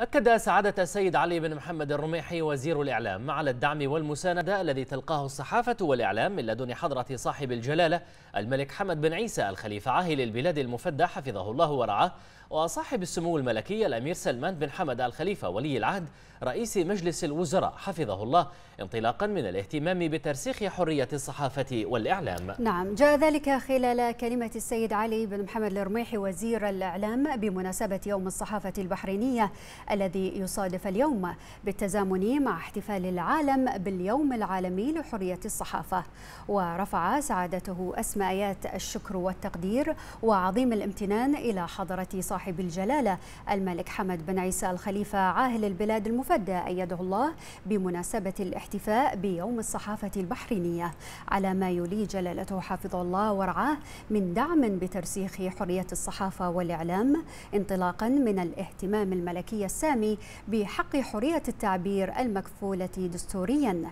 أكد سعادة السيد علي بن محمد الرميحي وزير الإعلام على الدعم والمساندة الذي تلقاه الصحافة والإعلام من لدن حضرة صاحب الجلالة الملك حمد بن عيسى الخليفة عاهل البلاد المفدى حفظه الله ورعاه وصاحب السمو الملكي الأمير سلمان بن حمد الخليفة ولي العهد رئيس مجلس الوزراء حفظه الله انطلاقا من الاهتمام بترسيخ حرية الصحافة والإعلام نعم جاء ذلك خلال كلمة السيد علي بن محمد الرميحي وزير الإعلام بمناسبة يوم الصحافة البحرينية الذي يصادف اليوم بالتزامن مع احتفال العالم باليوم العالمي لحرية الصحافة ورفع سعادته أسمايات الشكر والتقدير وعظيم الامتنان إلى حضرة صاحب الجلالة الملك حمد بن عيسى الخليفة عاهل البلاد المفدى أيده الله بمناسبة الاحتفاء بيوم الصحافة البحرينية على ما يلي جلالته حفظه الله ورعاه من دعم بترسيخ حرية الصحافة والإعلام انطلاقا من الاهتمام الملكي السابق السامي بحق حرية التعبير المكفولة دستورياً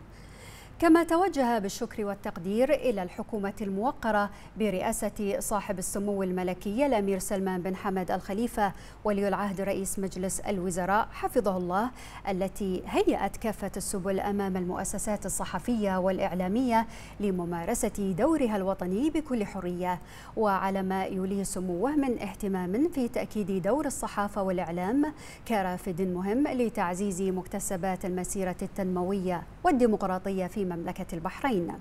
كما توجه بالشكر والتقدير إلى الحكومة الموقرة برئاسة صاحب السمو الملكي الأمير سلمان بن حمد الخليفة ولي العهد رئيس مجلس الوزراء حفظه الله التي هيأت كافة السبل أمام المؤسسات الصحفية والإعلامية لممارسة دورها الوطني بكل حرية وعلى ما يوليه سموه من اهتمام في تأكيد دور الصحافة والإعلام كرافد مهم لتعزيز مكتسبات المسيرة التنموية والديمقراطية في مملكة البحرين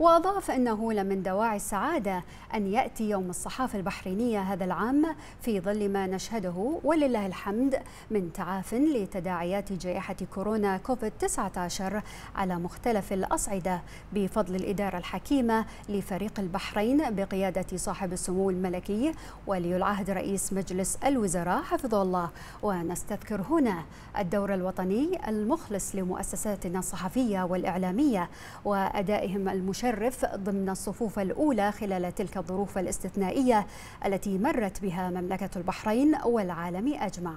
وأضاف أنه لمن دواعي السعادة أن يأتي يوم الصحافة البحرينية هذا العام في ظل ما نشهده ولله الحمد من تعاف لتداعيات جائحة كورونا كوفيد 19 على مختلف الأصعدة بفضل الإدارة الحكيمة لفريق البحرين بقيادة صاحب السمو الملكي ولي العهد رئيس مجلس الوزراء حفظه الله ونستذكر هنا الدور الوطني المخلص لمؤسساتنا الصحفية والإعلامية وأدائهم المشاركة المتشرف ضمن الصفوف الأولى خلال تلك الظروف الاستثنائية التي مرت بها مملكة البحرين والعالم أجمع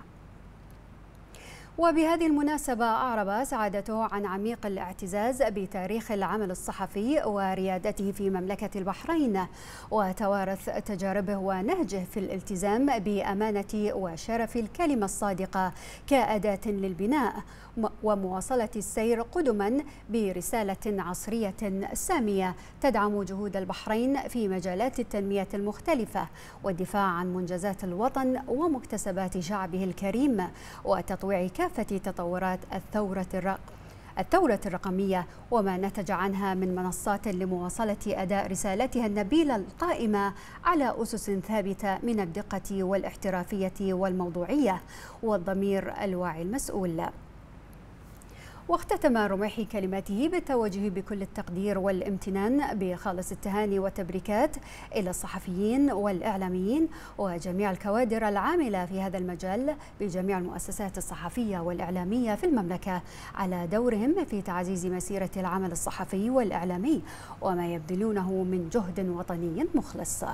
وبهذه المناسبة أعرب سعادته عن عميق الاعتزاز بتاريخ العمل الصحفي وريادته في مملكة البحرين وتوارث تجاربه ونهجه في الالتزام بأمانة وشرف الكلمة الصادقة كأداة للبناء ومواصلة السير قدما برسالة عصرية سامية تدعم جهود البحرين في مجالات التنمية المختلفة والدفاع عن منجزات الوطن ومكتسبات شعبه الكريم وتطويع كافة كافة تطورات الثورة الرق الثورة الرقمية وما نتج عنها من منصات لمواصلة أداء رسالتها النبيلة القائمة على أسس ثابتة من الدقة والاحترافية والموضوعية والضمير الواعي المسؤول واختتم رميحي كلماته بالتوجه بكل التقدير والامتنان بخالص التهاني والتبريكات إلى الصحفيين والإعلاميين وجميع الكوادر العاملة في هذا المجال بجميع المؤسسات الصحفية والإعلامية في المملكة على دورهم في تعزيز مسيرة العمل الصحفي والإعلامي وما يبذلونه من جهد وطني مخلص